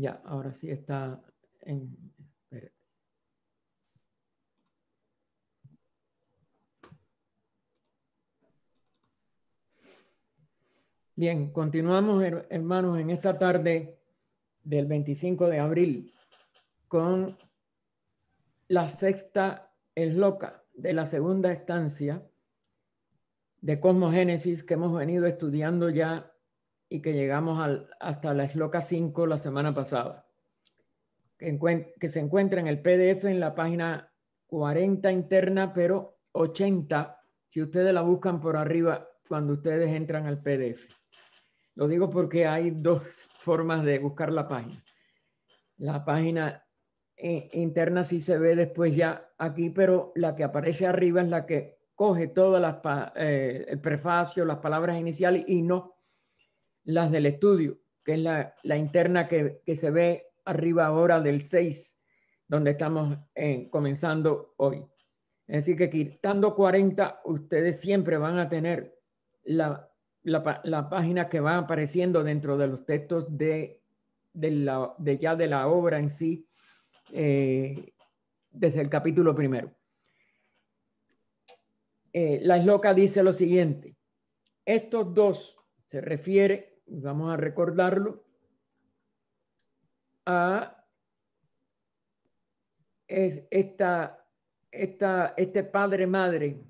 Ya, ahora sí está en... Bien, continuamos hermanos en esta tarde del 25 de abril con la sexta esloca de la segunda estancia de Cosmogénesis que hemos venido estudiando ya y que llegamos al, hasta la esloca 5 la semana pasada, que, que se encuentra en el PDF en la página 40 interna, pero 80 si ustedes la buscan por arriba cuando ustedes entran al PDF. Lo digo porque hay dos formas de buscar la página. La página eh, interna sí se ve después ya aquí, pero la que aparece arriba es la que coge todas eh, el prefacio, las palabras iniciales y no las del estudio, que es la, interna que, se ve arriba ahora del 6, donde estamos eh, comenzando hoy. Es decir, que quitando 40, ustedes siempre van a tener la, la, página que va apareciendo dentro de los textos de, la, de ya de la obra en sí, eh, desde el capítulo primero. Eh, la loca dice lo siguiente, estos dos se refiere vamos a recordarlo, a es esta, este padre-madre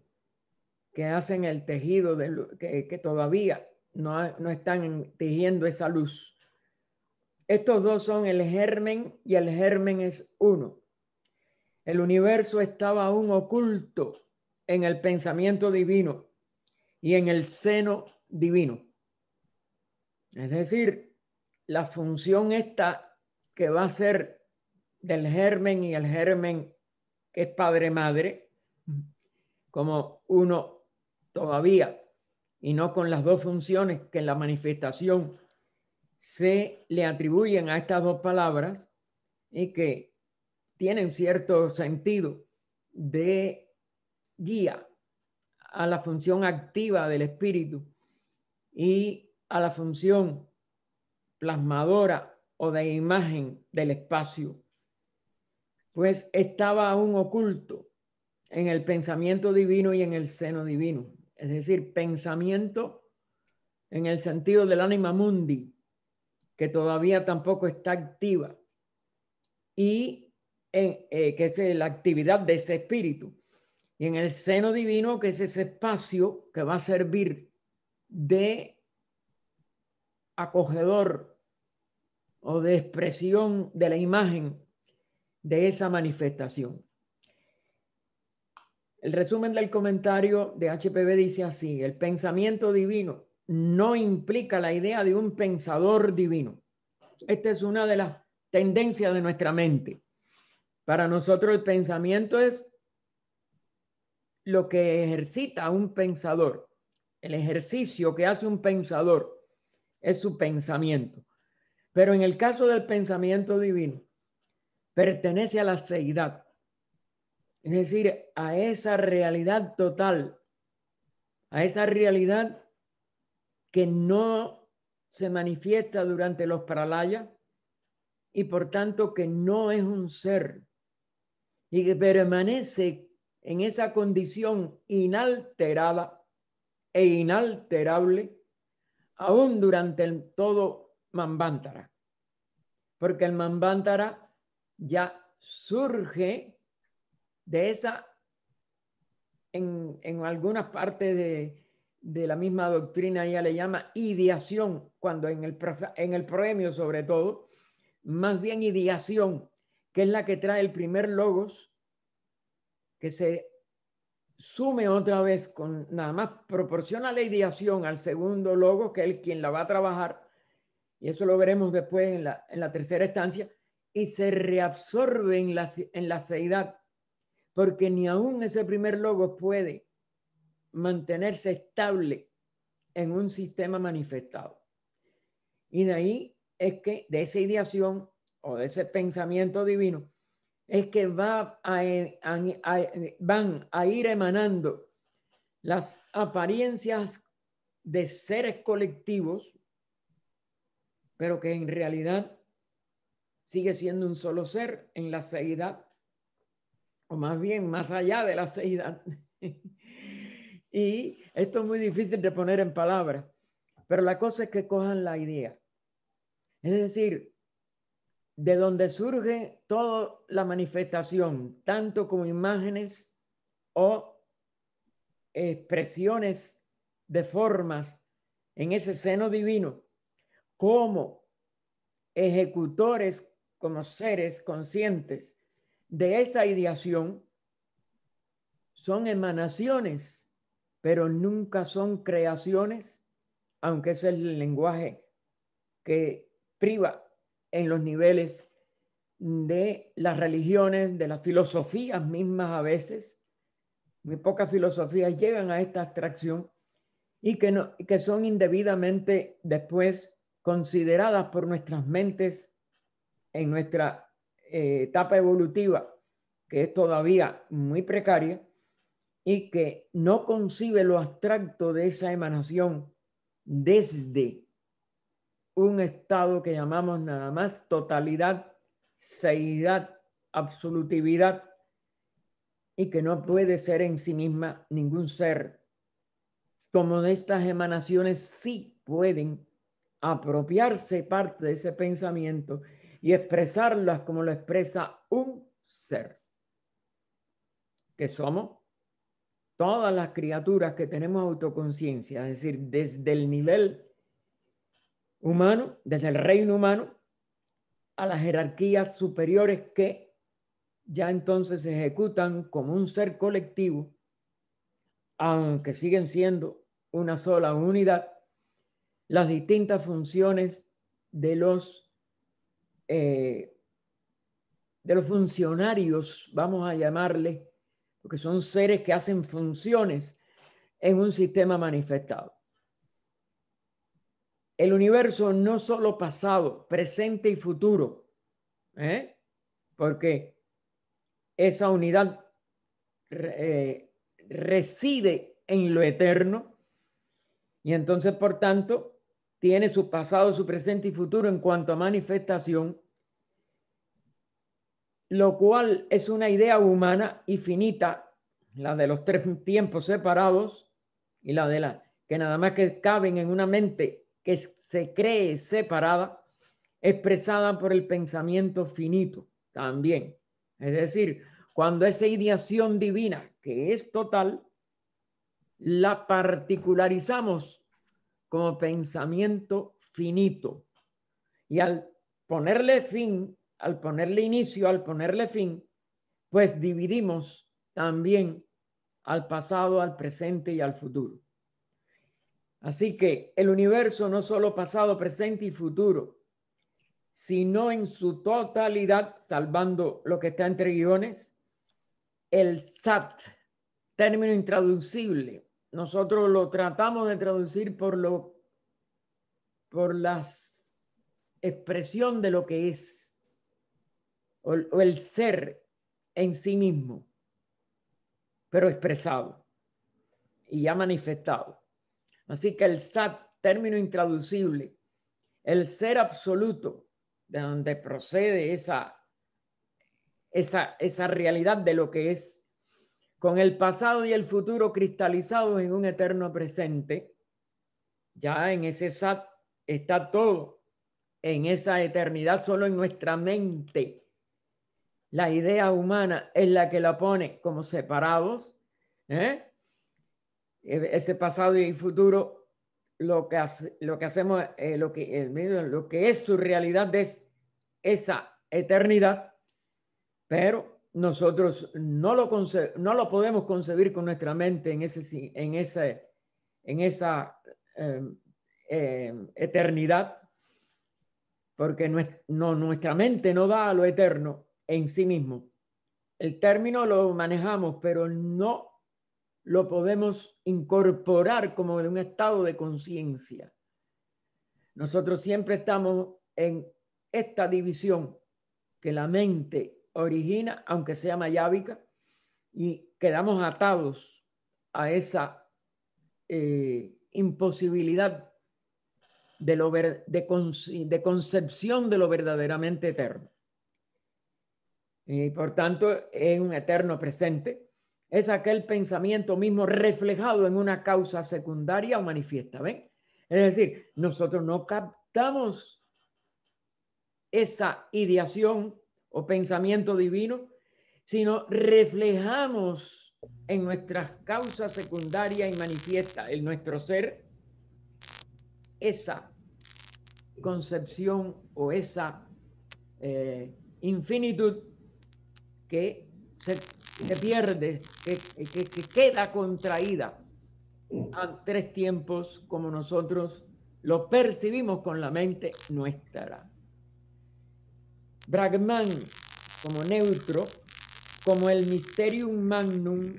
que hacen el tejido, de, que, que, todavía no están tejiendo esa luz. Estos dos son el germen y el germen es uno. El universo estaba aún oculto en el pensamiento divino y en el seno divino. Es decir, la función esta que va a ser del germen y el germen que es padre-madre, como uno todavía, y no con las dos funciones que en la manifestación se le atribuyen a estas dos palabras y que tienen cierto sentido de guía a la función activa del espíritu y a la función plasmadora o de imagen del espacio, pues estaba aún oculto en el pensamiento divino y en el seno divino. Es decir, pensamiento en el sentido del anima mundi, que todavía tampoco está activa, y en, eh, que es la actividad de ese espíritu. Y en el seno divino, que es ese espacio que va a servir de acogedor o de expresión de la imagen de esa manifestación. El resumen del comentario de hpb dice así, el pensamiento divino no implica la idea de un pensador divino. Esta es una de las tendencias de nuestra mente. Para nosotros el pensamiento es lo que ejercita un pensador, el ejercicio que hace un pensador es su pensamiento. Pero en el caso del pensamiento divino, pertenece a la seidad, es decir, a esa realidad total, a esa realidad que no se manifiesta durante los paralayas y por tanto que no es un ser y que permanece en esa condición inalterada e inalterable aún durante el todo Mambántara, porque el Mambántara ya surge de esa, en, en algunas partes de, la misma doctrina ya le llama ideación, cuando en el, en el premio sobre todo, más bien ideación, que es la que trae el primer logos que se sume otra vez con nada más proporciona la ideación al segundo logo, que es quien la va a trabajar, y eso lo veremos después en la, tercera estancia, y se reabsorbe en la, en la seidad, porque ni aún ese primer logo puede mantenerse estable en un sistema manifestado. Y de ahí es que de esa ideación o de ese pensamiento divino es que va a, van a ir emanando las apariencias de seres colectivos, pero que en realidad sigue siendo un solo ser en la seidad, o más bien más allá de la seidad. y esto es muy difícil de poner en palabras, pero la cosa es que cojan la idea. Es decir, de donde surge toda la manifestación, tanto como imágenes o expresiones de formas en ese seno divino, como ejecutores, como seres conscientes de esa ideación, son emanaciones, pero nunca son creaciones, aunque es el lenguaje que priva en los niveles de las religiones, de las filosofías mismas a veces. Muy pocas filosofías llegan a esta abstracción y que, no, que son indebidamente después consideradas por nuestras mentes en nuestra eh, etapa evolutiva, que es todavía muy precaria, y que no concibe lo abstracto de esa emanación desde un estado que llamamos nada más totalidad, seidad, absolutividad, y que no puede ser en sí misma ningún ser, como de estas emanaciones sí pueden apropiarse parte de ese pensamiento y expresarlas como lo expresa un ser, que somos todas las criaturas que tenemos autoconciencia, es decir, desde el nivel humano, desde el reino humano, a las jerarquías superiores que ya entonces se ejecutan como un ser colectivo, aunque siguen siendo una sola unidad, las distintas funciones de los, eh, de los funcionarios, vamos a llamarle, porque son seres que hacen funciones en un sistema manifestado el universo no solo pasado, presente y futuro, ¿eh? porque esa unidad eh, reside en lo eterno y entonces, por tanto, tiene su pasado, su presente y futuro en cuanto a manifestación, lo cual es una idea humana y finita, la de los tres tiempos separados y la de la que nada más que caben en una mente que se cree separada, expresada por el pensamiento finito también. Es decir, cuando esa ideación divina, que es total, la particularizamos como pensamiento finito. Y al ponerle fin, al ponerle inicio, al ponerle fin, pues dividimos también al pasado, al presente y al futuro. Así que el universo no solo pasado, presente y futuro, sino en su totalidad, salvando lo que está entre guiones, el SAT, término intraducible. Nosotros lo tratamos de traducir por lo por la expresión de lo que es o el ser en sí mismo, pero expresado y ya manifestado. Así que el SAT, término intraducible, el ser absoluto, de donde procede esa, esa, esa realidad de lo que es, con el pasado y el futuro cristalizados en un eterno presente, ya en ese SAT está todo, en esa eternidad solo en nuestra mente. La idea humana es la que la pone como separados, ¿eh? ese pasado y futuro, lo que, lo que hacemos, eh, lo, que, lo que es su realidad es esa eternidad, pero nosotros no lo, no lo podemos concebir con nuestra mente en, ese, en, ese, en esa em, em, eternidad, porque no, no, nuestra mente no da a lo eterno en sí mismo. El término lo manejamos, pero no lo podemos incorporar como de un estado de conciencia. Nosotros siempre estamos en esta división que la mente origina, aunque sea mayábica, y quedamos atados a esa eh, imposibilidad de, concepción de lo verdaderamente eterno. Y por tanto es un eterno presente es aquel pensamiento mismo reflejado en una causa secundaria o manifiesta, ¿ven? Es decir, nosotros no captamos esa ideación o pensamiento divino, sino reflejamos en nuestras causas secundarias y manifiesta en nuestro ser esa concepción o esa eh, infinitud que se que pierde, que, queda contraída a tres tiempos como nosotros lo percibimos con la mente nuestra. Bragman, como neutro, como el mysterium magnum,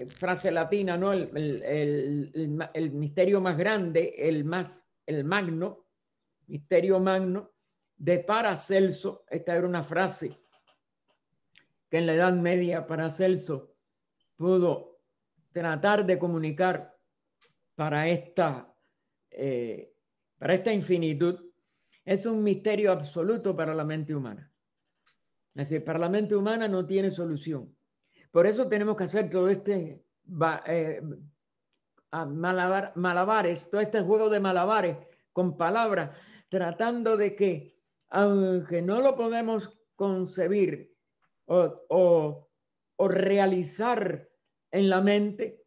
eh, frase latina, ¿no? El, el, misterio más grande, el más, el magno, misterio magno, de Paracelso, esta era una frase que en la Edad Media para Celso pudo tratar de comunicar para esta, eh, para esta infinitud, es un misterio absoluto para la mente humana. Es decir, para la mente humana no tiene solución. Por eso tenemos que hacer todo este eh, malabar, malabares, todo este juego de malabares con palabras, tratando de que, aunque no lo podemos concebir o, realizar en la mente,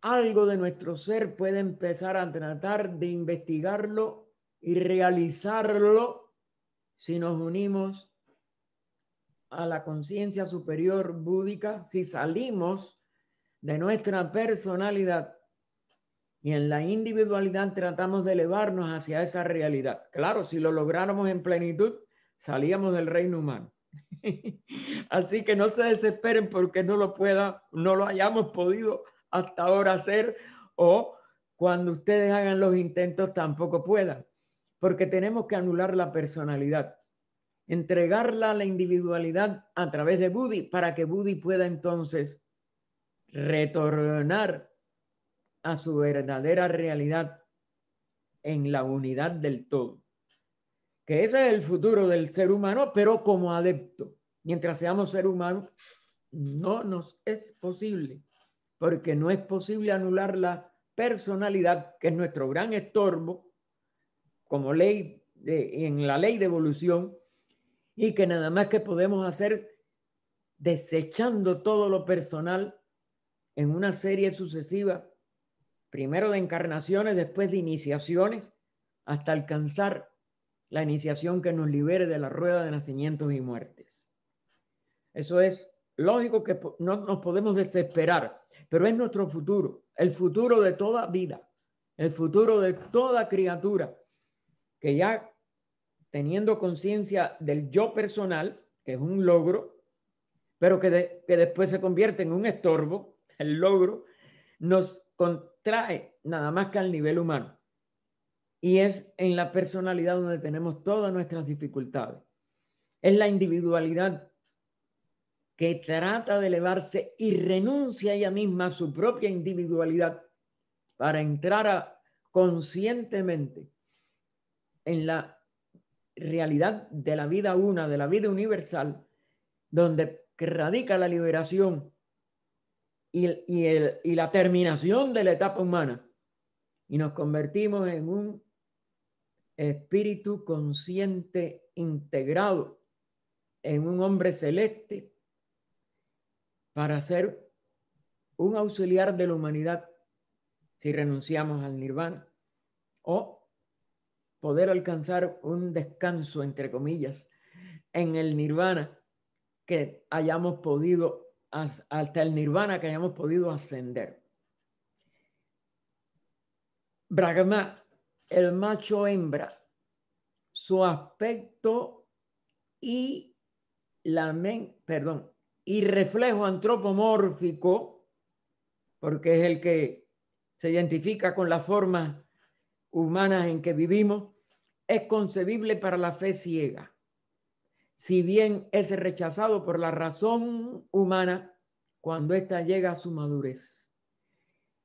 algo de nuestro ser puede empezar a tratar de investigarlo y realizarlo si nos unimos a la conciencia superior búdica, si salimos de nuestra personalidad y en la individualidad tratamos de elevarnos hacia esa realidad. Claro, si lo lográramos en plenitud, salíamos del reino humano. Así que no se desesperen porque no lo pueda, no lo hayamos podido hasta ahora hacer o cuando ustedes hagan los intentos tampoco puedan, porque tenemos que anular la personalidad, entregarla a la individualidad a través de Buddy para que Buddy pueda entonces retornar a su verdadera realidad en la unidad del todo que ese es el futuro del ser humano, pero como adepto. Mientras seamos ser humanos, no nos es posible, porque no es posible anular la personalidad, que es nuestro gran estorbo, como ley en la ley de evolución, y que nada más que podemos hacer desechando todo lo personal en una serie sucesiva, primero de encarnaciones, después de iniciaciones, hasta alcanzar la iniciación que nos libere de la rueda de nacimientos y muertes. Eso es lógico que no nos podemos desesperar, pero es nuestro futuro, el futuro de toda vida, el futuro de toda criatura, que ya teniendo conciencia del yo personal, que es un logro, pero que, que después se convierte en un estorbo, el logro, nos contrae nada más que al nivel humano y es en la personalidad donde tenemos todas nuestras dificultades. Es la individualidad que trata de elevarse y renuncia ella misma a su propia individualidad para entrar conscientemente en la realidad de la vida una, de la vida universal, donde radica la liberación y, y la terminación de la etapa humana. Y nos convertimos en un espíritu consciente integrado en un hombre celeste para ser un auxiliar de la humanidad si renunciamos al nirvana o poder alcanzar un descanso, entre comillas, en el nirvana que hayamos podido, hasta el nirvana que hayamos podido ascender. Brahma el macho hembra, su aspecto y la perdón, y reflejo antropomórfico, porque es el que se identifica con las formas humanas en que vivimos, es concebible para la fe ciega. Si bien es rechazado por la razón humana cuando ésta llega a su madurez.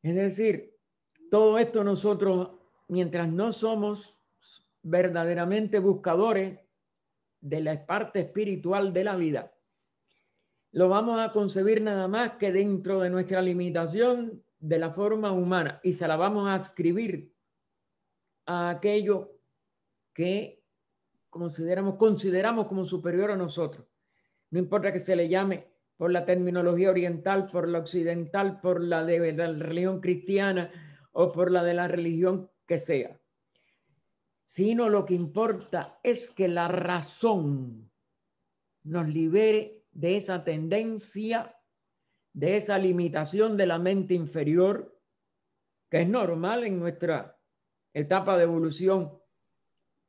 Es decir, todo esto nosotros mientras no somos verdaderamente buscadores de la parte espiritual de la vida, lo vamos a concebir nada más que dentro de nuestra limitación de la forma humana y se la vamos a escribir a aquello que consideramos, consideramos como superior a nosotros. No importa que se le llame por la terminología oriental, por la occidental, por la de la religión cristiana o por la de la religión que sea, sino lo que importa es que la razón nos libere de esa tendencia, de esa limitación de la mente inferior, que es normal en nuestra etapa de evolución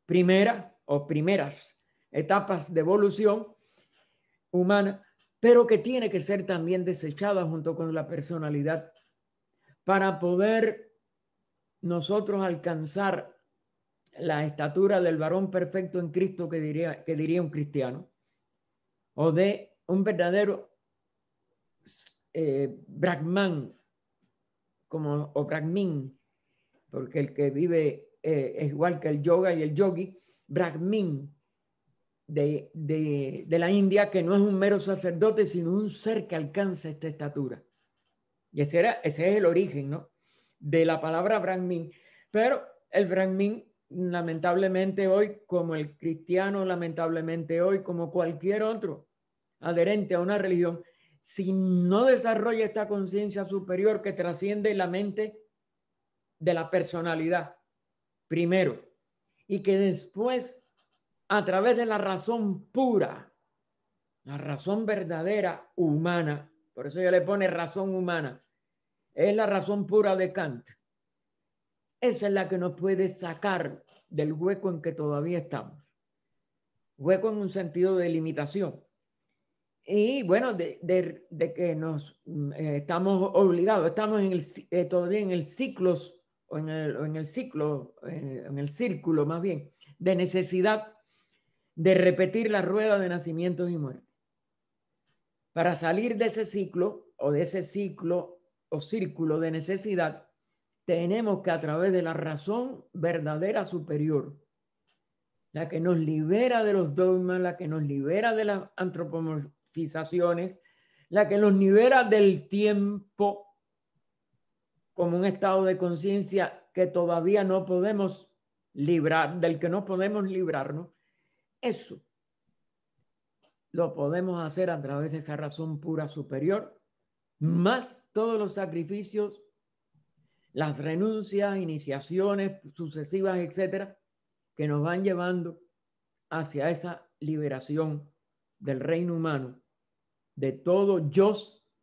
primera o primeras etapas de evolución humana, pero que tiene que ser también desechada junto con la personalidad para poder nosotros alcanzar la estatura del varón perfecto en Cristo que diría, que diría un cristiano, o de un verdadero eh, Brahman, como, o Brahmin, porque el que vive eh, es igual que el yoga y el yogi, Brahmin de, la India, que no es un mero sacerdote, sino un ser que alcanza esta estatura. Y ese, era, ese es el origen, ¿no? de la palabra Brahmin, Pero el Brahmin lamentablemente hoy, como el cristiano, lamentablemente hoy, como cualquier otro adherente a una religión, si no desarrolla esta conciencia superior que trasciende la mente de la personalidad, primero, y que después, a través de la razón pura, la razón verdadera humana, por eso yo le pone razón humana, es la razón pura de Kant. Esa es la que nos puede sacar del hueco en que todavía estamos. Hueco en un sentido de limitación. Y bueno, de, que nos mm, eh, estamos obligados, estamos en eh, todavía en el ciclo, o en el, en el ciclo, eh, en el círculo más bien, de necesidad de repetir la rueda de nacimientos y muertes. Para salir de ese ciclo o de ese ciclo o círculo de necesidad, tenemos que a través de la razón verdadera superior, la que nos libera de los dogmas, la que nos libera de las antropomorfizaciones, la que nos libera del tiempo como un estado de conciencia que todavía no podemos librar, del que no podemos librarnos, eso lo podemos hacer a través de esa razón pura superior más todos los sacrificios, las renuncias, iniciaciones sucesivas, etcétera, que nos van llevando hacia esa liberación del reino humano, de todo yo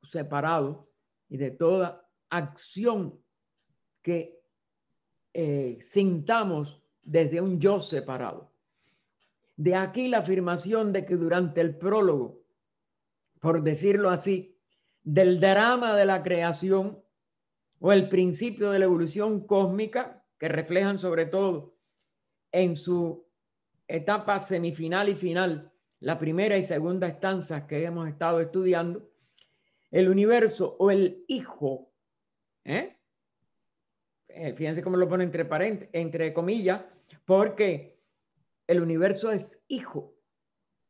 separado y de toda acción que eh, sintamos desde un yo separado. De aquí la afirmación de que durante el prólogo, por decirlo así, del drama de la creación o el principio de la evolución cósmica que reflejan sobre todo en su etapa semifinal y final, la primera y segunda estanzas que hemos estado estudiando, el universo o el hijo, ¿eh? Eh, fíjense cómo lo pone entre, entre comillas, porque el universo es hijo,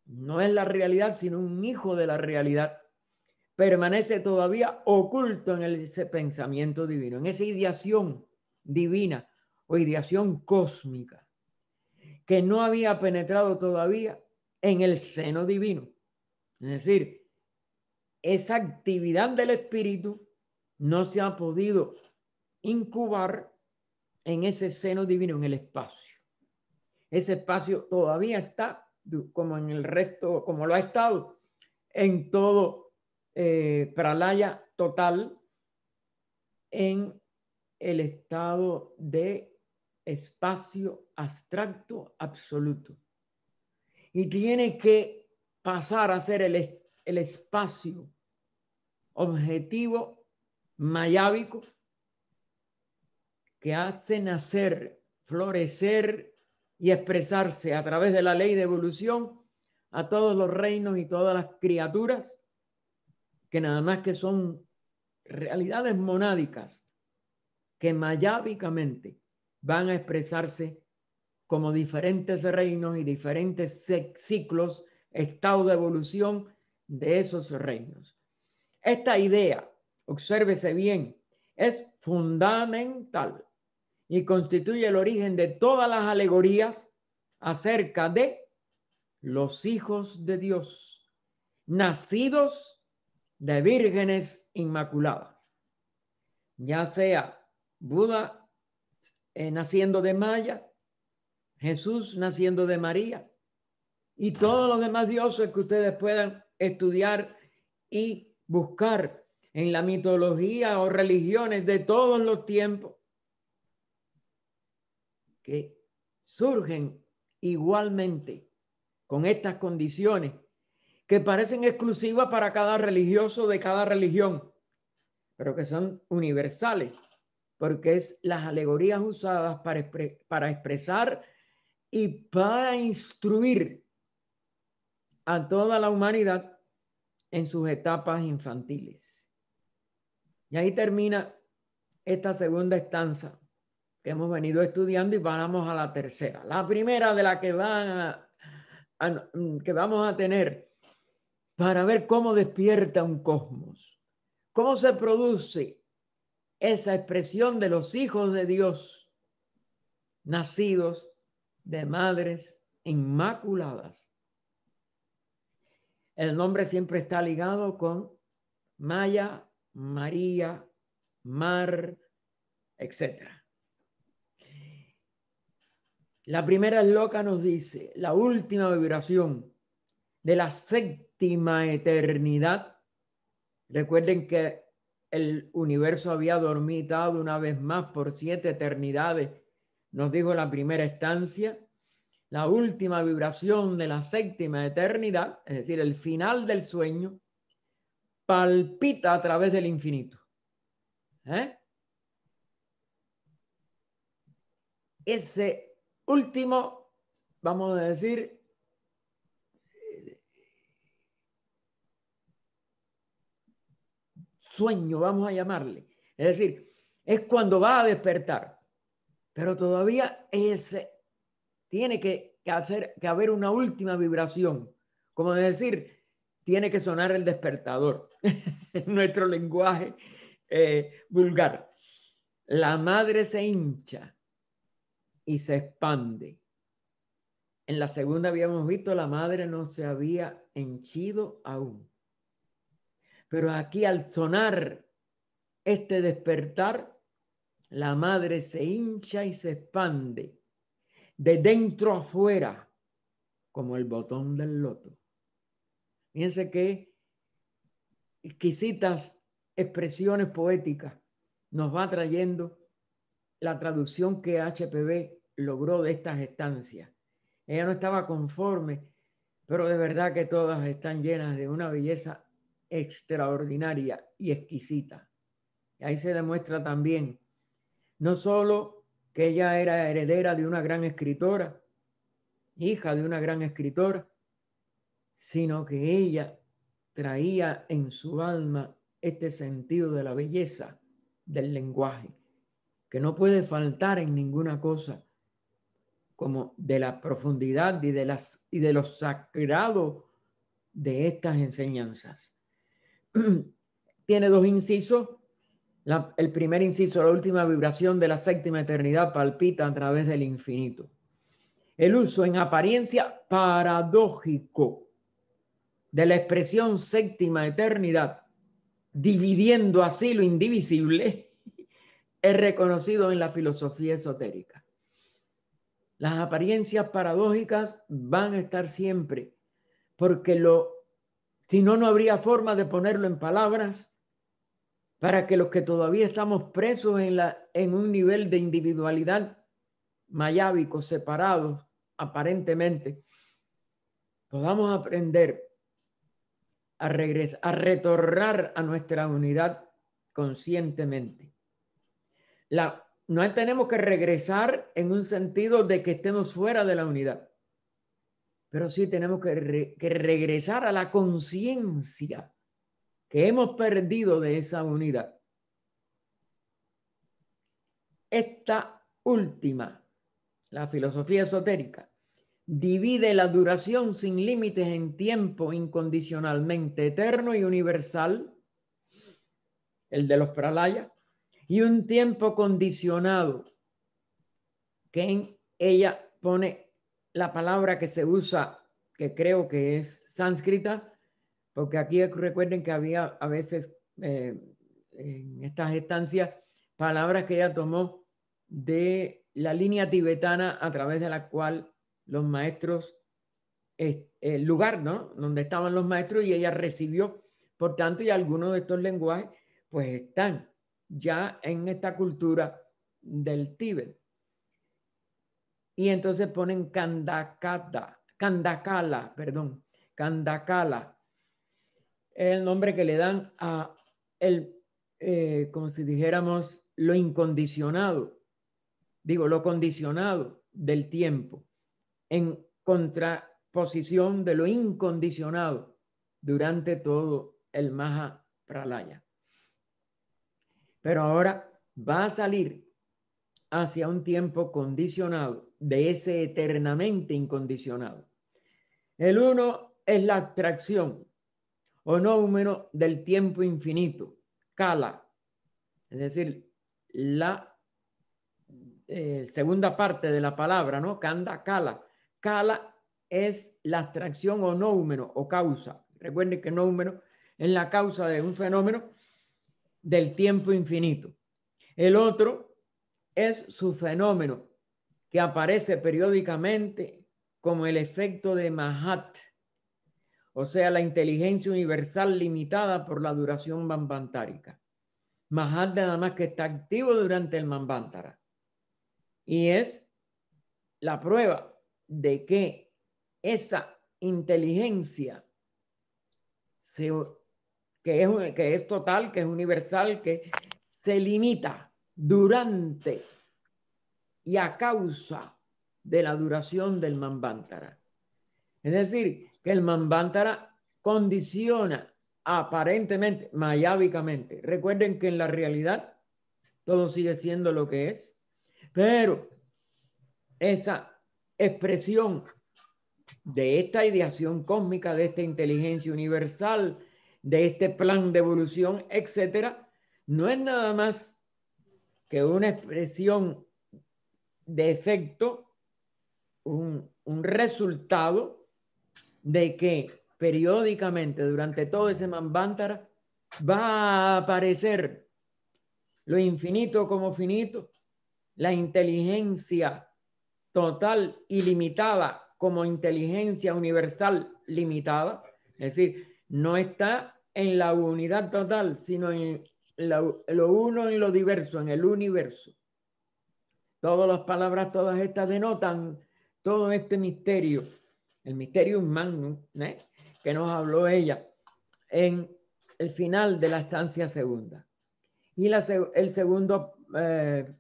no es la realidad, sino un hijo de la realidad permanece todavía oculto en ese pensamiento divino, en esa ideación divina o ideación cósmica que no había penetrado todavía en el seno divino. Es decir, esa actividad del espíritu no se ha podido incubar en ese seno divino, en el espacio. Ese espacio todavía está como en el resto, como lo ha estado en todo eh, pralaya total en el estado de espacio abstracto absoluto. Y tiene que pasar a ser el, el espacio objetivo mayábico que hace nacer, florecer y expresarse a través de la ley de evolución a todos los reinos y todas las criaturas que nada más que son realidades monádicas que mayábicamente van a expresarse como diferentes reinos y diferentes ciclos, estado de evolución de esos reinos. Esta idea, obsérvese bien, es fundamental y constituye el origen de todas las alegorías acerca de los hijos de Dios, nacidos de vírgenes inmaculadas, ya sea Buda eh, naciendo de Maya, Jesús naciendo de María y todos los demás dioses que ustedes puedan estudiar y buscar en la mitología o religiones de todos los tiempos que surgen igualmente con estas condiciones que parecen exclusivas para cada religioso de cada religión, pero que son universales, porque es las alegorías usadas para, para expresar y para instruir a toda la humanidad en sus etapas infantiles. Y ahí termina esta segunda estanza que hemos venido estudiando y vamos a la tercera. La primera de la que, que vamos a tener para ver cómo despierta un cosmos, cómo se produce esa expresión de los hijos de Dios nacidos de madres inmaculadas. El nombre siempre está ligado con Maya, María, Mar, etc. La primera loca nos dice, la última vibración de la secta séptima eternidad. Recuerden que el universo había dormitado una vez más por siete eternidades, nos dijo la primera estancia. La última vibración de la séptima eternidad, es decir, el final del sueño, palpita a través del infinito. ¿Eh? Ese último, vamos a decir, sueño, vamos a llamarle. Es decir, es cuando va a despertar. Pero todavía ese tiene que, hacer, que haber una última vibración. Como decir, tiene que sonar el despertador. en nuestro lenguaje eh, vulgar. La madre se hincha y se expande. En la segunda habíamos visto la madre no se había henchido aún. Pero aquí al sonar este despertar, la madre se hincha y se expande de dentro afuera, como el botón del loto. Fíjense qué exquisitas expresiones poéticas nos va trayendo la traducción que HPV logró de estas estancias. Ella no estaba conforme, pero de verdad que todas están llenas de una belleza extraordinaria y exquisita. Y ahí se demuestra también no solo que ella era heredera de una gran escritora, hija de una gran escritora, sino que ella traía en su alma este sentido de la belleza del lenguaje, que no puede faltar en ninguna cosa, como de la profundidad y de, las, y de lo sagrado de estas enseñanzas. tiene dos incisos. el primer inciso, la última vibración de la séptima eternidad palpita a través del infinito. El uso en apariencia paradójico de la expresión séptima eternidad, dividiendo así lo indivisible, es reconocido en la filosofía esotérica. Las apariencias paradójicas van a estar siempre, porque lo si no, no habría forma de ponerlo en palabras para que los que todavía estamos presos en, la, en un nivel de individualidad mayábico, separados aparentemente, podamos aprender a, regresar, a retornar a nuestra unidad conscientemente. no tenemos que regresar en un sentido de que estemos fuera de la unidad pero sí tenemos que, regresar a la conciencia que hemos perdido de esa unidad. Esta última, la filosofía esotérica, divide la duración sin límites en tiempo incondicionalmente eterno y universal, el de los pralayas, y un tiempo condicionado que en ella pone la palabra que se usa, que creo que es sánscrita, porque aquí recuerden que había a veces eh, en estas estancias palabras que ella tomó de la línea tibetana a través de la cual los maestros, el lugar ¿no? donde estaban los maestros y ella recibió, por tanto, y algunos de estos lenguajes pues están ya en esta cultura del Tíbet y entonces ponen Kandakata, Kandakala, perdón, Kandakala. Es el nombre que le dan a el, eh, como si dijéramos, lo incondicionado, digo, lo condicionado del tiempo, en contraposición de lo incondicionado durante todo el Maha Pralaya. Pero ahora va a salir hacia un tiempo condicionado de ese eternamente incondicionado. El uno es la abstracción o número del tiempo infinito, Kala, es decir, la eh, segunda parte de la palabra, ¿no? Kanda, Kala. Kala es la abstracción o número o causa. Recuerden que número es la causa de un fenómeno del tiempo infinito. El otro es su fenómeno, que aparece periódicamente como el efecto de Mahat, o sea, la inteligencia universal limitada por la duración mambantárica. Mahat nada más que está activo durante el mambantara. Y es la prueba de que esa inteligencia que, es, que es total, que es universal, que se limita durante y a causa de la duración del Manvantara. Es decir, que el Manvantara condiciona aparentemente, mayávicamente. Recuerden que en la realidad todo sigue siendo lo que es, pero esa expresión de esta ideación cósmica, de esta inteligencia universal, de este plan de evolución, etcétera, no es nada más que una expresión de efecto un, resultado de que periódicamente durante todo ese manvántara va a aparecer lo infinito como finito, la inteligencia total ilimitada como inteligencia universal limitada, es decir, no está en la unidad total, sino en lo uno y lo diverso, en el universo. Todas las palabras, todas estas denotan todo este misterio, el misterio magnum, ¿eh? que nos habló ella en el final de la estancia segunda. Y la, el segundo, eh,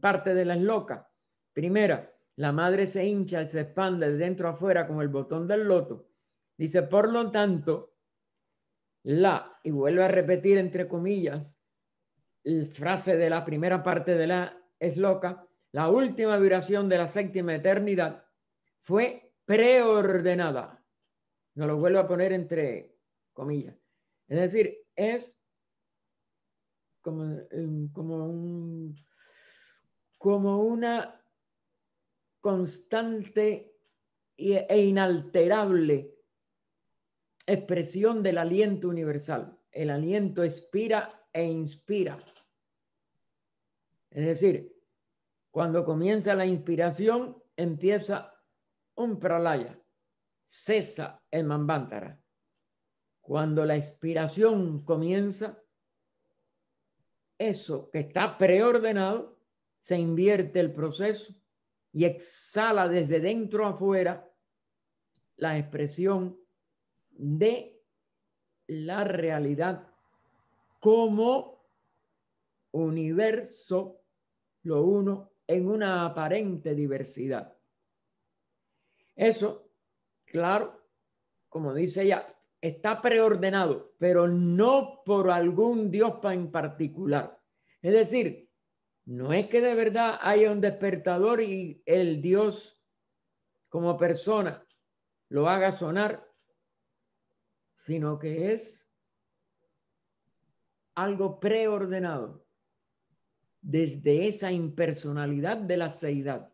parte de la esloca. Primera, la madre se hincha y se expande de dentro a afuera como el botón del loto. Dice, por lo tanto, la, y vuelve a repetir entre comillas, la frase de la primera parte de la es loca, la última duración de la séptima eternidad fue preordenada. No lo vuelvo a poner entre comillas. Es decir, es como, em, como, un, como una constante e inalterable expresión del aliento universal. El aliento expira e inspira. Es decir, cuando comienza la inspiración, empieza un pralaya, cesa el mambántara. Cuando la inspiración comienza, eso que está preordenado, se invierte el proceso y exhala desde dentro afuera la expresión de la realidad como universo lo uno en una aparente diversidad. Eso, claro, como dice ella, está preordenado, pero no por algún Dios en particular. Es decir, no es que de verdad haya un despertador y el Dios como persona lo haga sonar, sino que es algo preordenado desde esa impersonalidad de la seidad,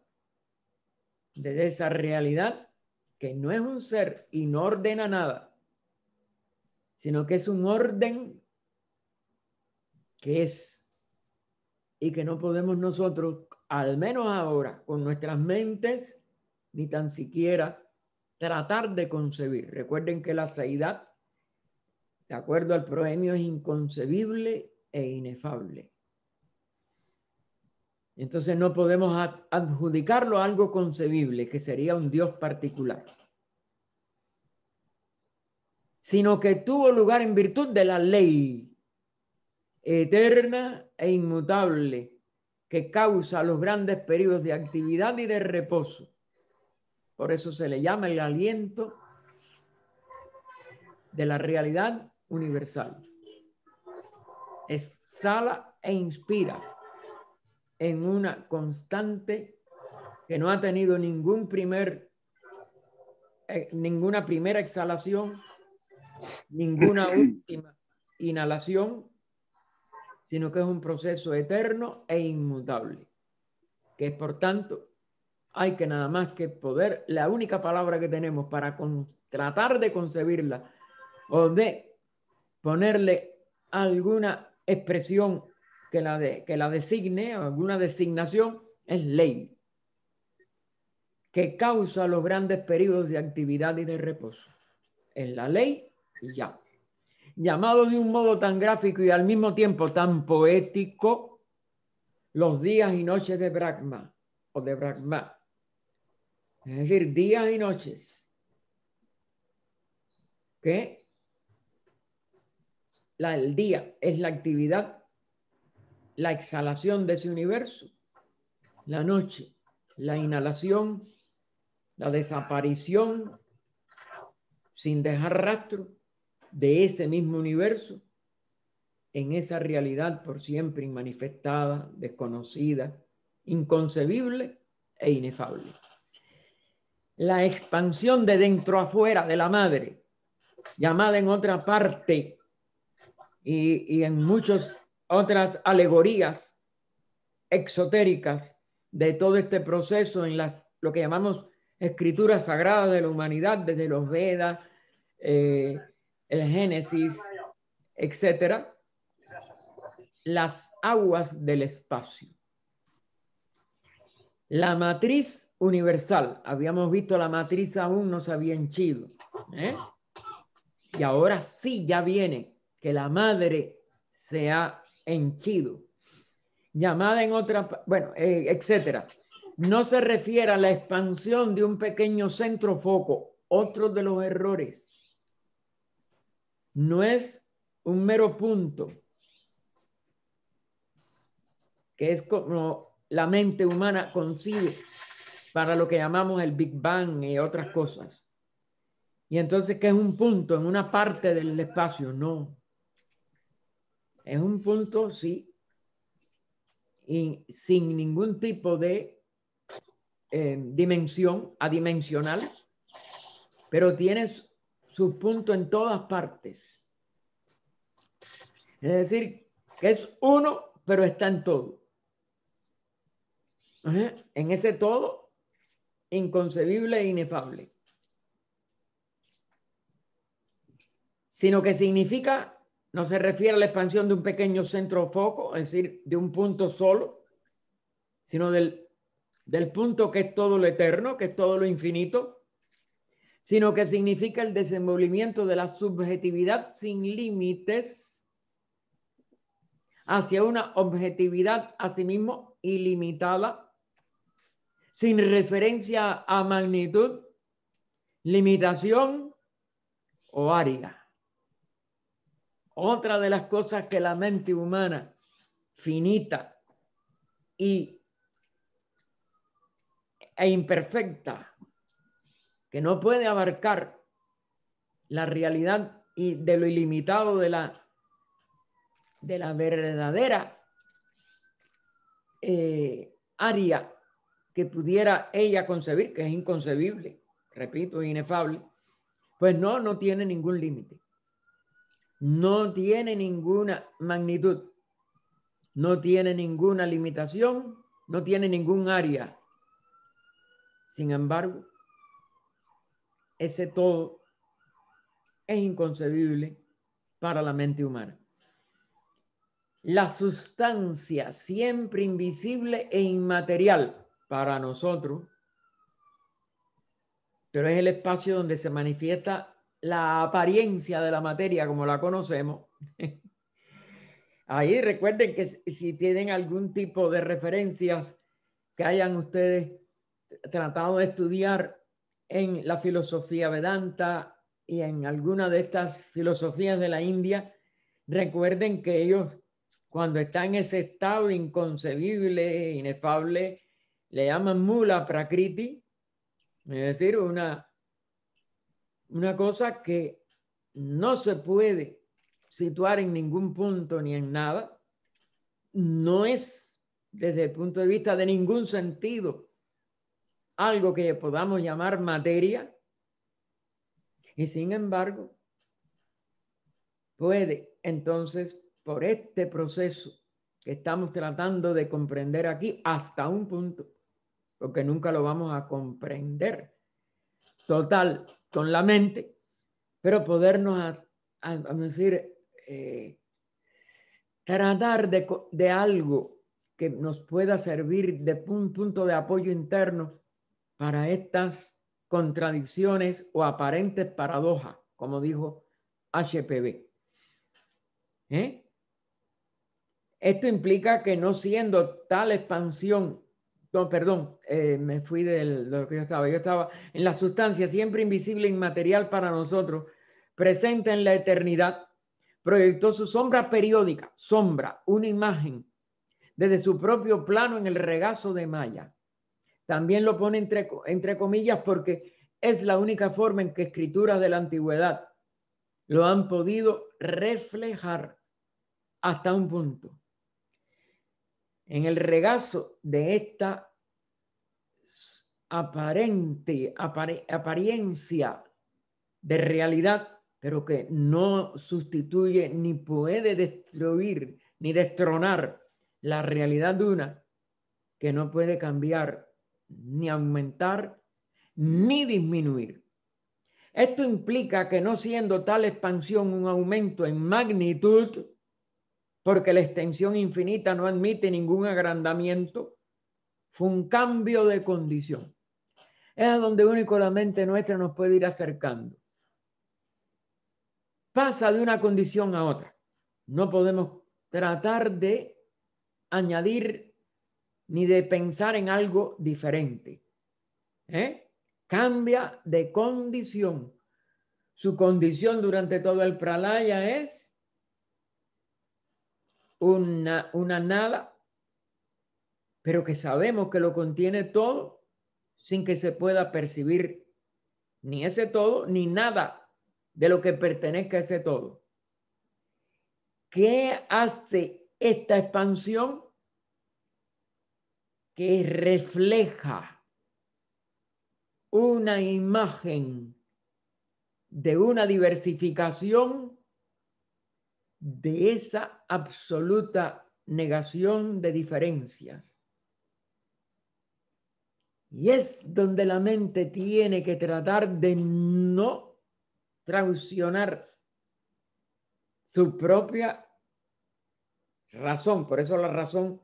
desde esa realidad que no es un ser y no ordena nada, sino que es un orden que es y que no podemos nosotros, al menos ahora, con nuestras mentes, ni tan siquiera tratar de concebir. Recuerden que la seidad, de acuerdo al proemio, es inconcebible e inefable. Entonces no podemos adjudicarlo a algo concebible, que sería un Dios particular, sino que tuvo lugar en virtud de la ley eterna e inmutable que causa los grandes periodos de actividad y de reposo. Por eso se le llama el aliento de la realidad universal. Exhala e inspira en una constante que no ha tenido ningún primer, eh, ninguna primera exhalación, ninguna última inhalación, sino que es un proceso eterno e inmutable, que por tanto hay que nada más que poder, la única palabra que tenemos para tratar de concebirla o de ponerle alguna expresión que la, de, que la designe, alguna designación, es ley, que causa los grandes periodos de actividad y de reposo. Es la ley y ya. Llamado de un modo tan gráfico y al mismo tiempo tan poético, los días y noches de Brahma o de Brahma. Es decir, días y noches. qué la, el día es la actividad la exhalación de ese universo, la noche, la inhalación, la desaparición sin dejar rastro de ese mismo universo en esa realidad por siempre inmanifestada, desconocida, inconcebible e inefable. La expansión de dentro afuera de la madre, llamada en otra parte y, en muchos otras alegorías exotéricas de todo este proceso en las, lo que llamamos escrituras sagradas de la humanidad, desde los Vedas, eh, el Génesis, etcétera, las aguas del espacio. La matriz universal, habíamos visto la matriz aún no se había henchido. ¿eh? Y ahora sí ya viene que la madre se ha henchido, llamada en otra, bueno, eh, etcétera. No se refiere a la expansión de un pequeño centro foco, otro de los errores. No es un mero punto, que es como la mente humana concibe para lo que llamamos el Big Bang y otras cosas. Y entonces, ¿qué es un punto en una parte del espacio? No. Es un punto, sí, y sin ningún tipo de eh, dimensión adimensional, pero tiene su punto en todas partes. Es decir, que es uno, pero está en todo. En ese todo, inconcebible e inefable. Sino que significa no se refiere a la expansión de un pequeño centro foco, es decir, de un punto solo, sino del, punto que es todo lo eterno, que es todo lo infinito, sino que significa el desenvolvimiento de la subjetividad sin límites hacia una objetividad a sí mismo ilimitada, sin referencia a magnitud, limitación o área. Otra de las cosas que la mente humana finita y, e imperfecta, que no puede abarcar la realidad y de lo ilimitado de la, de la verdadera eh, área que pudiera ella concebir, que es inconcebible, repito, inefable, pues no, no tiene ningún límite no tiene ninguna magnitud, no tiene ninguna limitación, no tiene ningún área. Sin embargo, ese todo es inconcebible para la mente humana. La sustancia siempre invisible e inmaterial para nosotros, pero es el espacio donde se manifiesta la apariencia de la materia como la conocemos. Ahí recuerden que si tienen algún tipo de referencias que hayan ustedes tratado de estudiar en la filosofía vedanta y en alguna de estas filosofías de la India, recuerden que ellos cuando están en ese estado inconcebible, inefable, le llaman mula prakriti, es decir, una una cosa que no se puede situar en ningún punto ni en nada, no es desde el punto de vista de ningún sentido algo que podamos llamar materia, y sin embargo puede entonces por este proceso que estamos tratando de comprender aquí hasta un punto, porque nunca lo vamos a comprender total con la mente, pero podernos a, decir, eh, tratar de, algo que nos pueda servir de un punto de apoyo interno para estas contradicciones o aparentes paradojas, como dijo HPV. ¿Eh? Esto implica que no siendo tal expansión no, perdón, eh, me fui de lo que yo estaba. Yo estaba en la sustancia siempre invisible, inmaterial para nosotros, presente en la eternidad, proyectó su sombra periódica, sombra, una imagen, desde su propio plano en el regazo de Maya. También lo pone entre comillas porque es la única forma en que escrituras de la antigüedad lo han podido reflejar hasta un punto en el regazo de esta aparente apariencia de realidad, pero que no sustituye ni puede destruir ni destronar la realidad de una que no puede cambiar ni aumentar ni disminuir. Esto implica que no siendo tal expansión un aumento en magnitud, porque la extensión infinita no admite ningún agrandamiento, fue un cambio de condición. Es a donde único la mente nuestra nos puede ir acercando. Pasa de una condición a otra. No podemos tratar de añadir ni de pensar en algo diferente. ¿eh? Cambia de condición. Su condición durante todo el pralaya es una, una nada, pero que sabemos que lo contiene todo sin que se pueda percibir ni ese todo ni nada de lo que pertenezca a ese todo. ¿Qué hace esta expansión? Que refleja una imagen de una diversificación de esa absoluta negación de diferencias. Y es donde la mente tiene que tratar de no traicionar su propia razón. Por eso la razón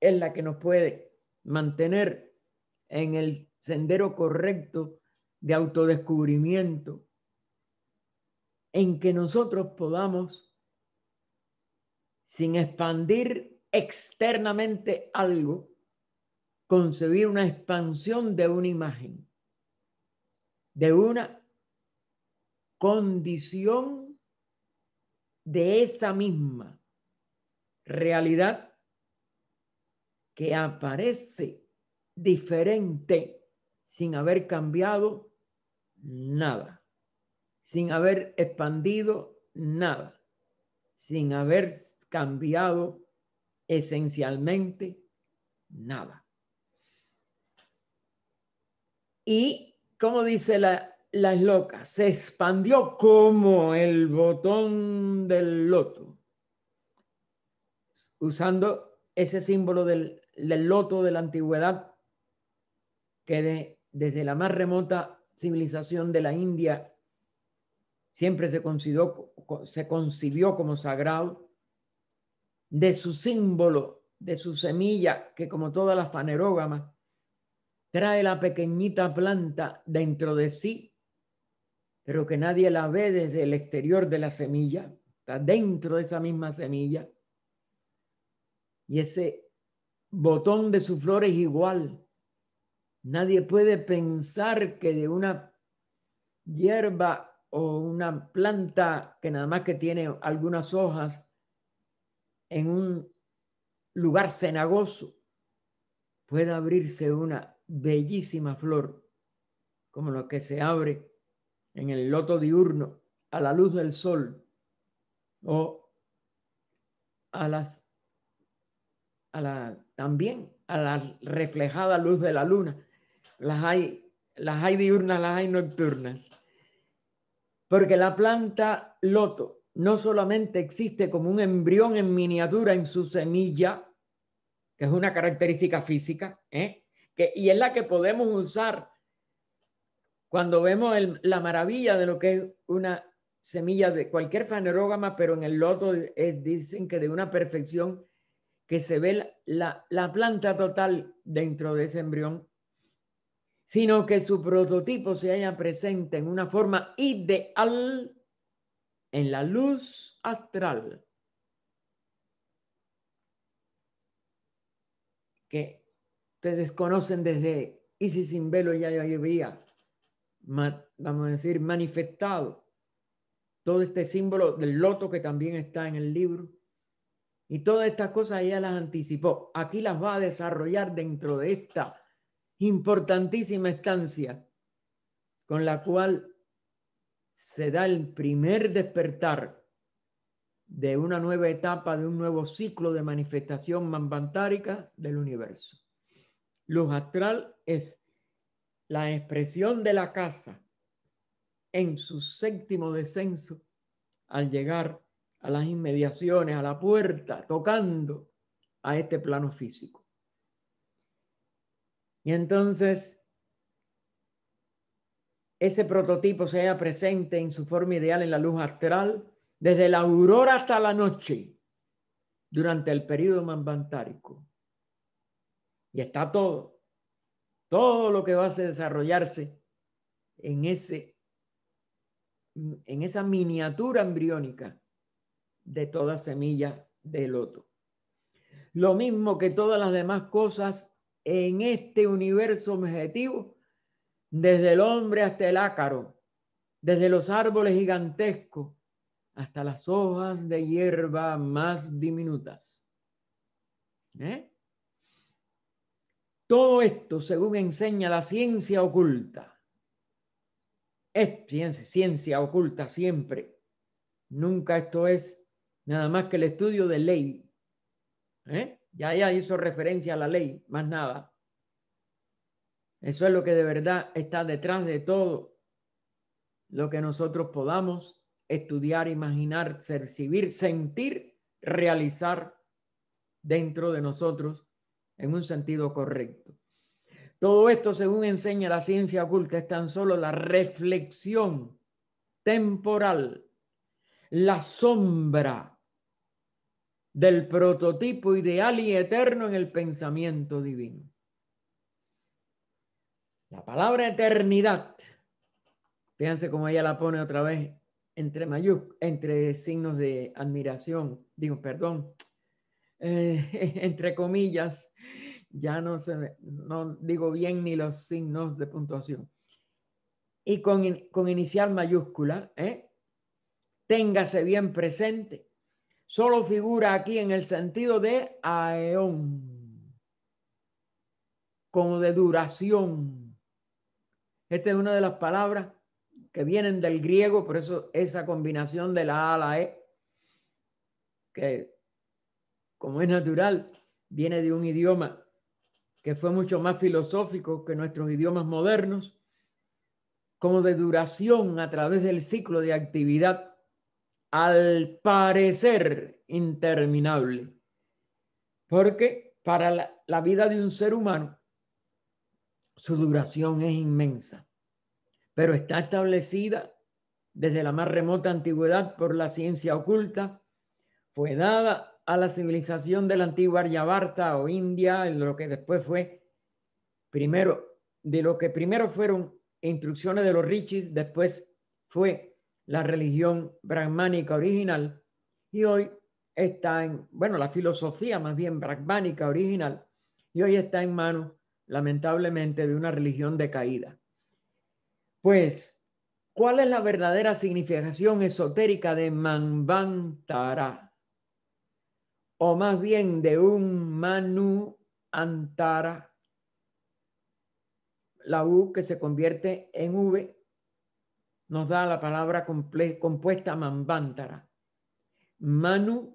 es la que nos puede mantener en el sendero correcto de autodescubrimiento, en que nosotros podamos sin expandir externamente algo, concebir una expansión de una imagen, de una condición de esa misma realidad que aparece diferente sin haber cambiado nada, sin haber expandido nada, sin haber cambiado esencialmente nada. Y como dice la, las locas, se expandió como el botón del loto, usando ese símbolo del, loto de la antigüedad que desde la más remota civilización de la India siempre se concibió, se concibió como sagrado de su símbolo, de su semilla, que como toda la fanerógama, trae la pequeñita planta dentro de sí, pero que nadie la ve desde el exterior de la semilla, está dentro de esa misma semilla. Y ese botón de su flor es igual. Nadie puede pensar que de una hierba o una planta que nada más que tiene algunas hojas en un lugar cenagoso puede abrirse una bellísima flor, como lo que se abre en el loto diurno a la luz del sol o a las a la también a la reflejada luz de la luna. Las hay las hay diurnas, las hay nocturnas. Porque la planta loto no solamente existe como un embrión en miniatura en su semilla, que es una característica física, ¿eh? que, y es la que podemos usar cuando vemos el, la maravilla de lo que es una semilla de cualquier fanerógama, pero en el loto es, dicen que de una perfección que se ve la, la planta total dentro de ese embrión, sino que su prototipo se haya presente en una forma ideal en la luz astral. Que te desconocen desde Isis sin velo ya había, vamos a decir, manifestado todo este símbolo del loto que también está en el libro. Y todas estas cosas ya las anticipó. Aquí las va a desarrollar dentro de esta importantísima estancia con la cual se da el primer despertar de una nueva etapa, de un nuevo ciclo de manifestación mambantárica del universo. Luz astral es la expresión de la casa en su séptimo descenso al llegar a las inmediaciones, a la puerta, tocando a este plano físico. Y entonces ese prototipo sea presente en su forma ideal en la luz astral, desde la aurora hasta la noche, durante el periodo mambantárico. Y está todo, todo lo que va a desarrollarse en, ese, en esa miniatura embriónica de toda semilla del loto. Lo mismo que todas las demás cosas en este universo objetivo desde el hombre hasta el ácaro, desde los árboles gigantescos hasta las hojas de hierba más diminutas. ¿Eh? Todo esto, según enseña la ciencia oculta, es ciencia, oculta siempre. Nunca esto es nada más que el estudio de ley. ¿Eh? Ya hizo referencia a la ley, más nada. Eso es lo que de verdad está detrás de todo lo que nosotros podamos estudiar, imaginar, percibir, sentir, realizar dentro de nosotros en un sentido correcto. Todo esto, según enseña la ciencia oculta, es tan solo la reflexión temporal, la sombra del prototipo ideal y eterno en el pensamiento divino. La palabra eternidad, fíjense cómo ella la pone otra vez entre mayús, entre signos de admiración, digo, perdón, eh, entre comillas, ya no, se, no digo bien ni los signos de puntuación. Y con, con inicial mayúscula, ¿eh? téngase bien presente, solo figura aquí en el sentido de aeón, como de duración esta es una de las palabras que vienen del griego, por eso esa combinación de la A a la E, que como es natural, viene de un idioma que fue mucho más filosófico que nuestros idiomas modernos, como de duración a través del ciclo de actividad, al parecer interminable. Porque para la, la vida de un ser humano, su duración es inmensa, pero está establecida desde la más remota antigüedad por la ciencia oculta, fue dada a la civilización de la antigua Aryavarta o India, en lo que después fue primero, de lo que primero fueron instrucciones de los rishis, después fue la religión brahmánica original y hoy está en, bueno, la filosofía más bien brahmánica original y hoy está en manos lamentablemente, de una religión decaída. Pues, ¿cuál es la verdadera significación esotérica de Manvantara? O más bien de un Manu Antara, la U que se convierte en V, nos da la palabra compuesta Manvantara. Manu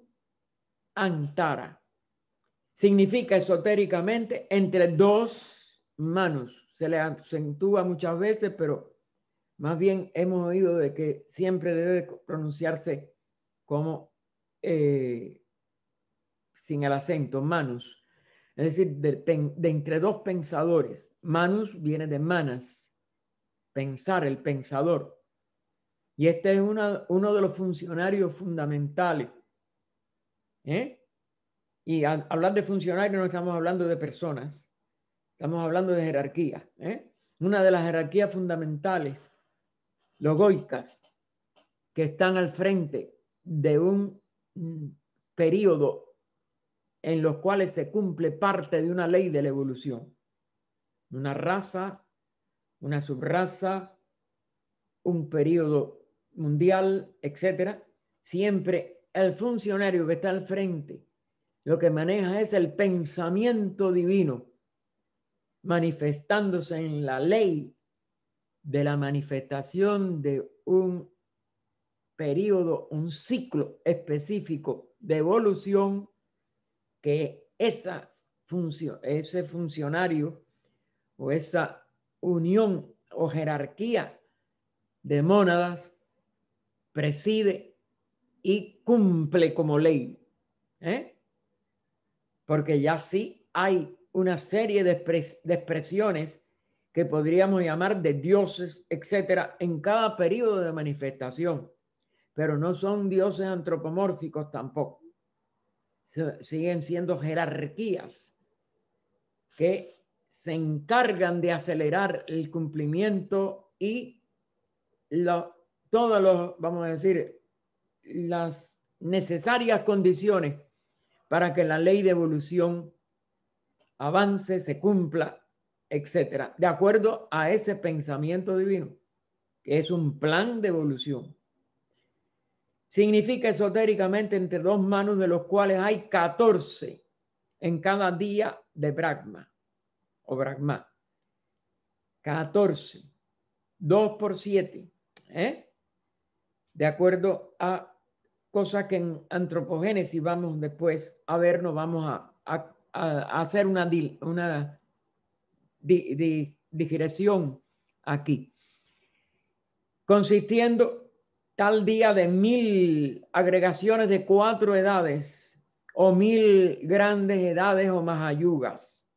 Antara significa esotéricamente entre dos manos. Se le acentúa muchas veces, pero más bien hemos oído de que siempre debe pronunciarse como eh, sin el acento, manos. Es decir, de, entre dos pensadores. manos viene de manas, pensar, el pensador. Y este es uno de los funcionarios fundamentales. ¿Eh? Y al hablar de funcionarios no estamos hablando de personas, estamos hablando de jerarquía. ¿eh? Una de las jerarquías fundamentales, logoicas, que están al frente de un mm, periodo en los cuales se cumple parte de una ley de la evolución. Una raza, una subraza, un periodo mundial, etcétera, siempre el funcionario que está al frente lo que maneja es el pensamiento divino manifestándose en la ley de la manifestación de un periodo, un ciclo específico de evolución que esa función, ese funcionario o esa unión o jerarquía de mónadas preside y cumple como ley. ¿Eh? porque ya sí hay una serie de, expresiones que podríamos llamar de dioses, etcétera, en cada periodo de manifestación, pero no son dioses antropomórficos tampoco. siguen siendo jerarquías que se encargan de acelerar el cumplimiento y lo, todos los, vamos a decir, las necesarias condiciones para que la ley de evolución avance, se cumpla, etcétera, de acuerdo a ese pensamiento divino, que es un plan de evolución. Significa esotéricamente entre dos manos, de los cuales hay 14 en cada día de Brahma o Brahma. 14, 2 por 7, ¿eh? de acuerdo a cosa que en antropogénesis vamos después a ver, nos vamos a, hacer una, digresión aquí. Consistiendo tal día de mil agregaciones de cuatro edades o mil grandes edades o más ayugas.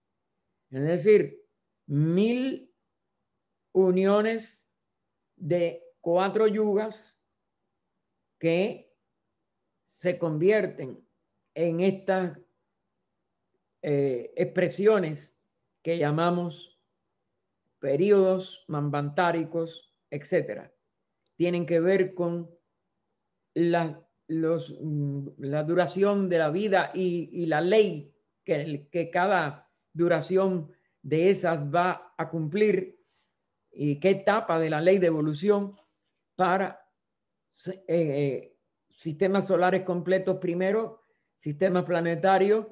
Es decir, mil uniones de cuatro yugas que se convierten en estas eh, expresiones que llamamos periodos mambantáricos, etcétera. Tienen que ver con la, mm, la duración de la vida y, la ley que, cada duración de esas va a cumplir y qué etapa de la ley de evolución para eh, eh, sistemas solares completos primero, sistemas planetarios,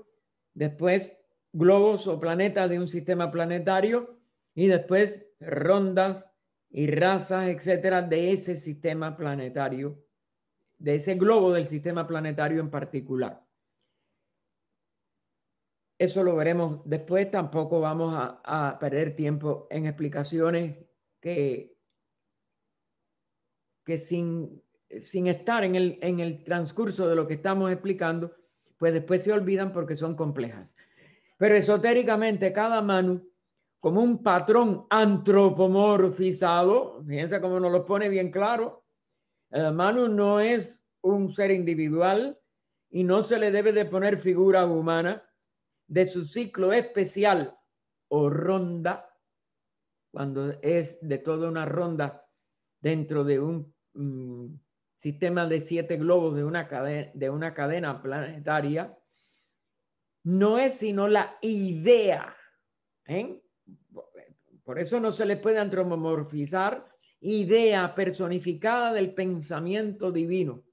después globos o planetas de un sistema planetario y después rondas y razas, etcétera, de ese sistema planetario, de ese globo del sistema planetario en particular. Eso lo veremos después, tampoco vamos a, perder tiempo en explicaciones que, que sin sin estar en el, transcurso de lo que estamos explicando, pues después se olvidan porque son complejas. Pero esotéricamente cada Manu, como un patrón antropomorfizado, fíjense cómo nos lo pone bien claro, la eh, Manu no es un ser individual y no se le debe de poner figura humana de su ciclo especial o ronda, cuando es de toda una ronda dentro de un mm, sistema de siete globos de una cadena, de una cadena planetaria, no es sino la idea. ¿eh? Por eso no se le puede antropomorfizar idea personificada del pensamiento divino,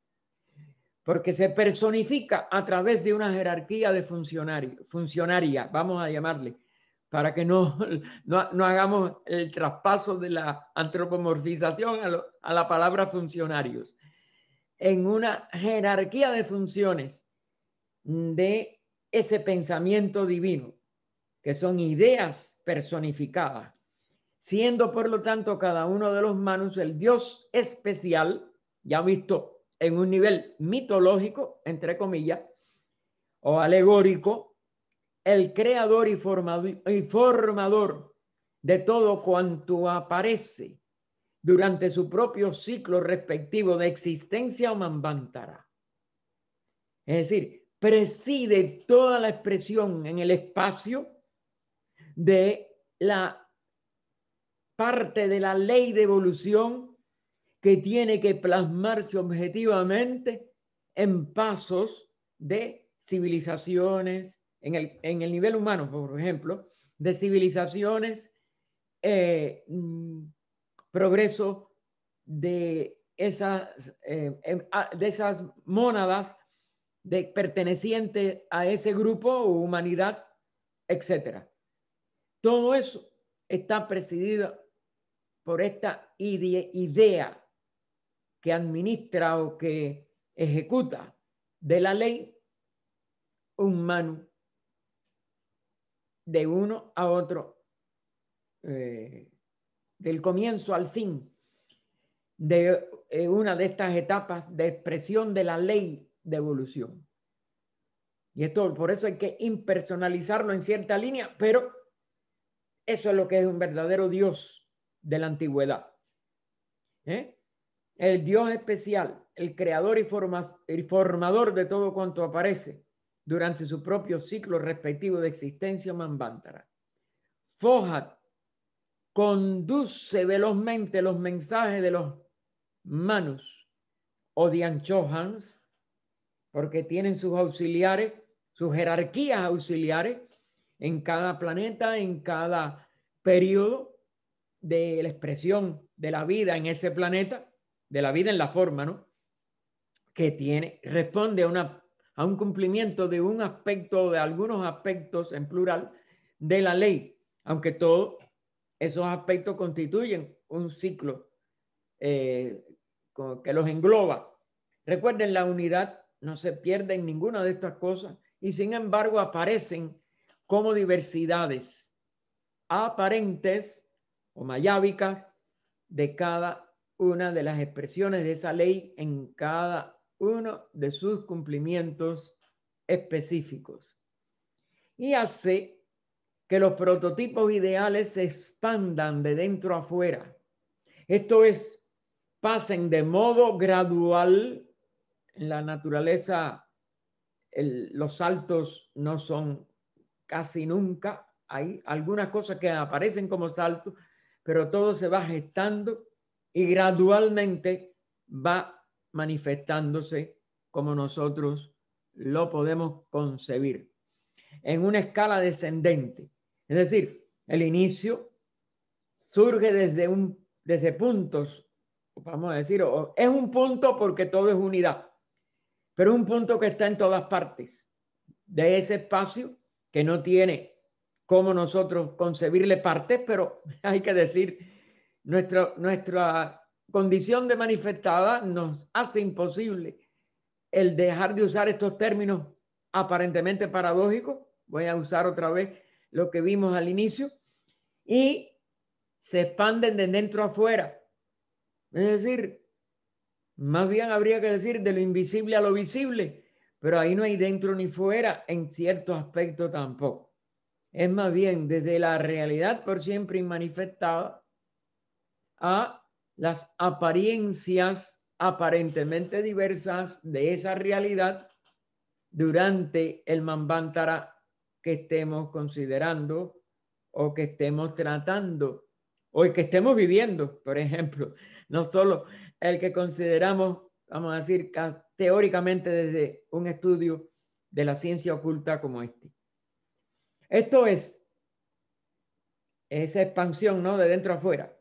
porque se personifica a través de una jerarquía de funcionarios, funcionaria, vamos a llamarle, para que no, no, no hagamos el traspaso de la antropomorfización a la palabra funcionarios en una jerarquía de funciones de ese pensamiento divino, que son ideas personificadas, siendo por lo tanto cada uno de los manos el dios especial, ya visto en un nivel mitológico, entre comillas, o alegórico, el creador y formador, y formador de todo cuanto aparece durante su propio ciclo respectivo de existencia o mambantara. Es decir, preside toda la expresión en el espacio de la parte de la ley de evolución que tiene que plasmarse objetivamente en pasos de civilizaciones, en el, en el nivel humano, por ejemplo, de civilizaciones eh, mm, progreso de esas, eh, em, de esas mónadas de, pertenecientes a ese grupo o humanidad, etc. Todo eso está presidido por esta idea que administra o que ejecuta de la ley un de uno a otro eh, del comienzo al fin de eh, una de estas etapas de expresión de la ley de evolución. Y esto, por eso hay que impersonalizarlo en cierta línea, pero eso es lo que es un verdadero Dios de la antigüedad. ¿eh? El Dios especial, el creador y, formador de todo cuanto aparece durante su propio ciclo respectivo de existencia manvantara foja conduce velozmente los mensajes de los Manus o de anchohans, porque tienen sus auxiliares, sus jerarquías auxiliares en cada planeta, en cada periodo de la expresión de la vida en ese planeta, de la vida en la forma, ¿no? Que tiene, responde a, una, a un cumplimiento de un aspecto, de algunos aspectos en plural, de la ley, aunque todo esos aspectos constituyen un ciclo eh, que los engloba. Recuerden, la unidad no se pierde en ninguna de estas cosas y sin embargo aparecen como diversidades aparentes o mayábicas de cada una de las expresiones de esa ley en cada uno de sus cumplimientos específicos. Y hace que los prototipos ideales se expandan de dentro a afuera. Esto es, pasen de modo gradual en la naturaleza, los saltos no son casi nunca. Hay algunas cosas que aparecen como saltos, pero todo se va gestando y gradualmente va manifestándose como nosotros lo podemos concebir en una escala descendente. Es decir, el inicio surge desde, un, desde puntos, vamos a decir, es un punto porque todo es unidad, pero un punto que está en todas partes de ese espacio que no tiene como nosotros concebirle partes, pero hay que decir, nuestra, nuestra condición de manifestada nos hace imposible el dejar de usar estos términos aparentemente paradójicos. Voy a usar otra vez lo que vimos al inicio, y se expanden de dentro a afuera. Es decir, más bien habría que decir de lo invisible a lo visible, pero ahí no hay dentro ni fuera en cierto aspecto tampoco. Es más bien desde la realidad por siempre inmanifestada a las apariencias aparentemente diversas de esa realidad durante el Mambantara que estemos considerando o que estemos tratando o que estemos viviendo, por ejemplo, no solo el que consideramos, vamos a decir, teóricamente desde un estudio de la ciencia oculta como este. Esto es esa expansión, ¿no? De dentro a fuera.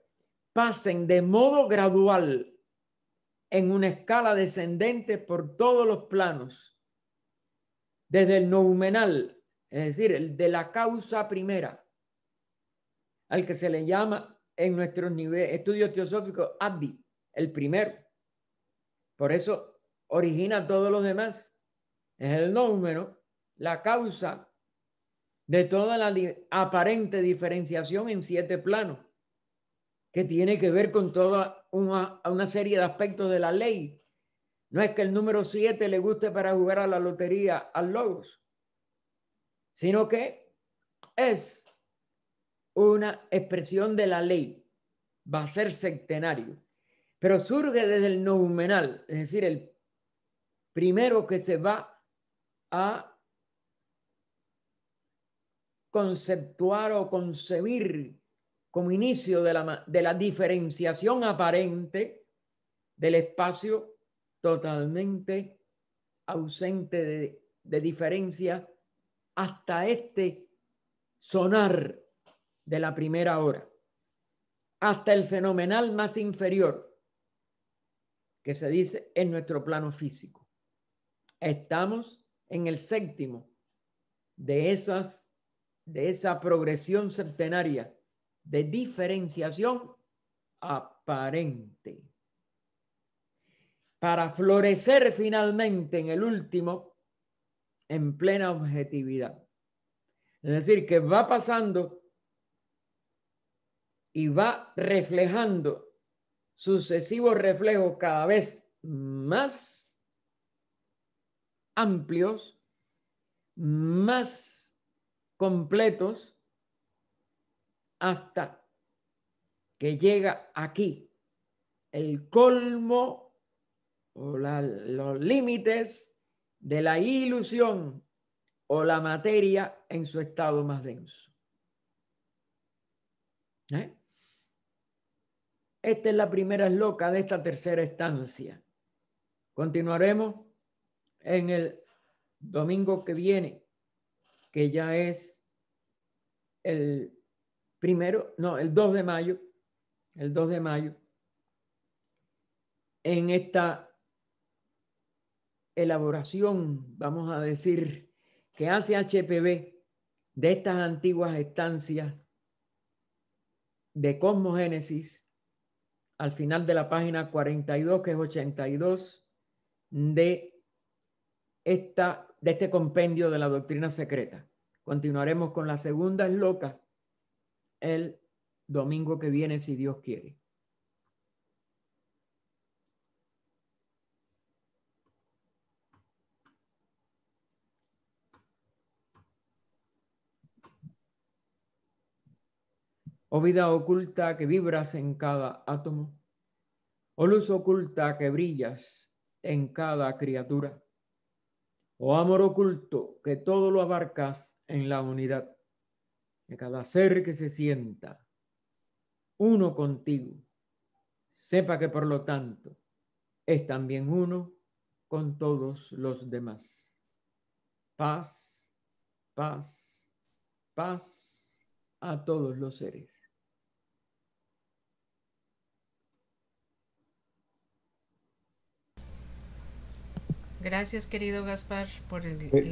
Pasen de modo gradual en una escala descendente por todos los planos, desde el noumenal es decir, el de la causa primera, al que se le llama en nuestros niveles, estudios teosóficos Abdi, el primero. Por eso origina todos los demás. Es el número, la causa de toda la aparente diferenciación en siete planos, que tiene que ver con toda una, una serie de aspectos de la ley. No es que el número siete le guste para jugar a la lotería al Logos sino que es una expresión de la ley. Va a ser centenario Pero surge desde el noumenal, es decir, el primero que se va a conceptuar o concebir como inicio de la, diferenciación aparente del espacio totalmente ausente de, de diferencia hasta este sonar de la primera hora, hasta el fenomenal más inferior, que se dice en nuestro plano físico. Estamos en el séptimo de, esas, de esa progresión centenaria de diferenciación aparente para florecer finalmente en el último en plena objetividad. Es decir, que va pasando y va reflejando sucesivos reflejos cada vez más amplios, más completos, hasta que llega aquí el colmo o los límites de la ilusión o la materia en su estado más denso. ¿Eh? Esta es la primera esloca de esta tercera estancia. Continuaremos en el domingo que viene, que ya es el primero, no, el 2 de mayo, el 2 de mayo, en esta elaboración, vamos a decir, que hace HPV de estas antiguas estancias de cosmogénesis al final de la página 42, que es 82, de, esta, de este compendio de la doctrina secreta. Continuaremos con la segunda es loca el domingo que viene, si Dios quiere. o vida oculta que vibras en cada átomo, o luz oculta que brillas en cada criatura, o amor oculto que todo lo abarcas en la unidad de cada ser que se sienta uno contigo. Sepa que por lo tanto es también uno con todos los demás. Paz, paz, paz a todos los seres. Gracias, querido Gaspar, por el, eh,